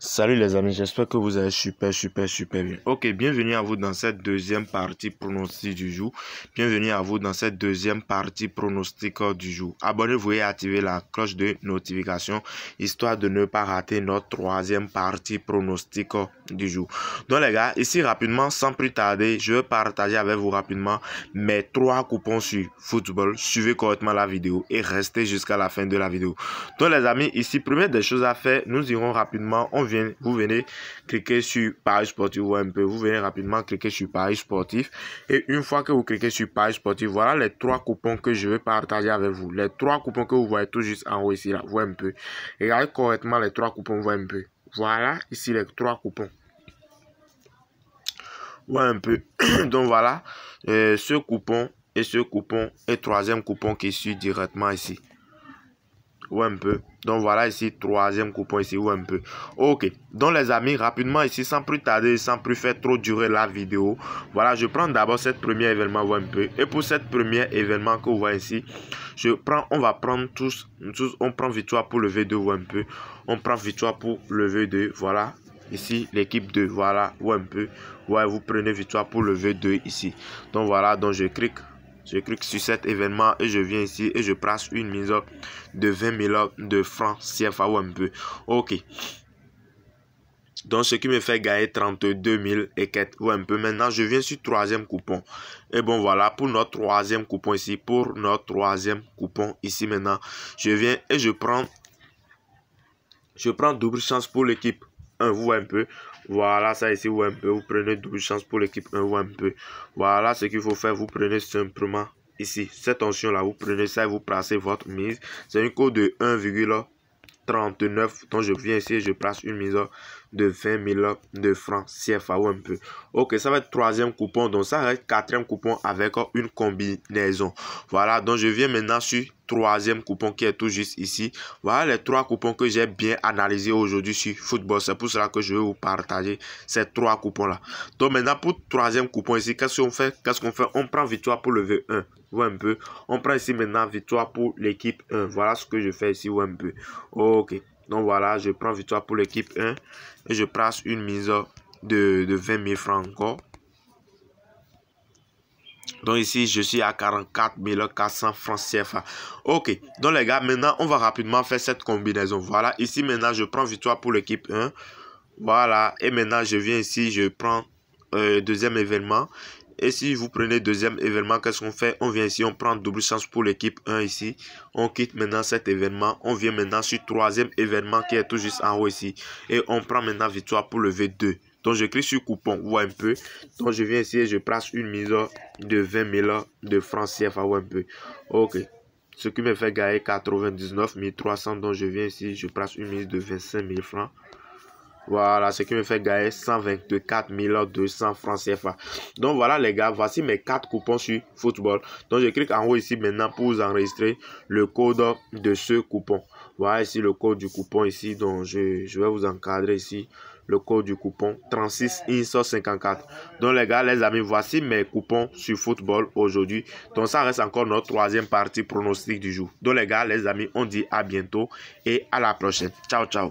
Salut les amis, j'espère que vous allez super, super, super bien. Ok, bienvenue à vous dans cette deuxième partie pronostic du jour. Bienvenue à vous dans cette deuxième partie pronostic du jour. Abonnez-vous et activez la cloche de notification, histoire de ne pas rater notre troisième partie pronostic du jour. Donc les gars, ici rapidement, sans plus tarder, je vais partager avec vous rapidement mes trois coupons sur football. Suivez correctement la vidéo et restez jusqu'à la fin de la vidéo. Donc les amis, ici, première des choses à faire, nous irons rapidement, vous venez cliquer sur page Sportif, ou un peu, vous venez rapidement cliquer sur Paris Sportif. Et une fois que vous cliquez sur page Sportif, voilà les trois coupons que je vais partager avec vous. Les trois coupons que vous voyez tout juste en haut ici, là, vous un peu. Regardez correctement les trois coupons, vous un peu. Voilà, ici les trois coupons. Ouais, un peu. Donc voilà, euh, ce coupon et ce coupon et troisième coupon qui suit directement ici ou un peu. Donc voilà ici, troisième coupon ici, ou un peu. Ok, donc les amis, rapidement ici, sans plus tarder, sans plus faire trop durer la vidéo. Voilà, je prends d'abord cette premier événement, ou un peu. Et pour cette première événement que vous voyez ici, je prends, on va prendre tous, tous on prend victoire pour le V2, ou un peu. On prend victoire pour le V2, voilà. Ici, l'équipe de voilà, ou un peu. Ouais, vous prenez victoire pour le V2 ici. Donc voilà, donc je clique je clique sur cet événement et je viens ici et je place une mise de 20 000 de francs CFA ou un peu. Ok. Donc, ce qui me fait gagner 32 000 et ou un peu. Maintenant, je viens sur troisième coupon. Et bon, voilà, pour notre troisième coupon ici, pour notre troisième coupon ici maintenant, je viens et je prends, je prends double chance pour l'équipe vous un peu. Voilà, ça ici, vous un peu. Vous prenez double chance pour l'équipe un ou un peu. Voilà ce qu'il faut faire. Vous prenez simplement ici, cette tension-là. Vous prenez ça et vous placez votre mise. C'est une cote de 1,39. Donc, je viens ici je place une mise de 20 000 de francs CFA ou un peu. Ok, ça va être troisième coupon. Donc, ça va être quatrième coupon avec une combinaison. Voilà, donc je viens maintenant sur troisième coupon qui est tout juste ici. Voilà les trois coupons que j'ai bien analysés aujourd'hui sur Football. C'est pour cela que je vais vous partager ces trois coupons-là. Donc maintenant, pour troisième coupon ici, qu'est-ce qu'on fait Qu'est-ce qu'on fait On prend victoire pour le V1. ou un peu. On prend ici maintenant victoire pour l'équipe 1. Voilà ce que je fais ici, ou un peu. Ok. Donc voilà, je prends victoire pour l'équipe 1 et je place une mise de, de 20 000 francs encore. Donc ici, je suis à 44 400 francs CFA. Ok, donc les gars, maintenant, on va rapidement faire cette combinaison. Voilà, ici, maintenant, je prends victoire pour l'équipe 1. Voilà, et maintenant, je viens ici, je prends euh, deuxième événement. Et si vous prenez deuxième événement, qu'est-ce qu'on fait On vient ici, on prend double chance pour l'équipe 1 ici. On quitte maintenant cet événement. On vient maintenant sur troisième événement qui est tout juste en haut ici. Et on prend maintenant victoire pour le V2. Donc, je clique sur coupon, ou un peu. Donc, je viens ici et je place une mise de 20 000 de francs CFA, ou un peu. OK. Ce qui me fait gagner 99 300. Donc, je viens ici, je place une mise de 25 000 francs. Voilà, ce qui me fait gagner 124 200 francs CFA. Donc voilà les gars, voici mes 4 coupons sur football. Donc je clique en haut ici maintenant pour vous enregistrer le code de ce coupon. Voilà ici le code du coupon ici. Donc je, vais vous encadrer ici le code du coupon 36 INSO 54. Donc les gars, les amis, voici mes coupons sur football aujourd'hui. Donc ça reste encore notre troisième partie pronostic du jour. Donc les gars, les amis, on dit à bientôt et à la prochaine. Ciao, ciao.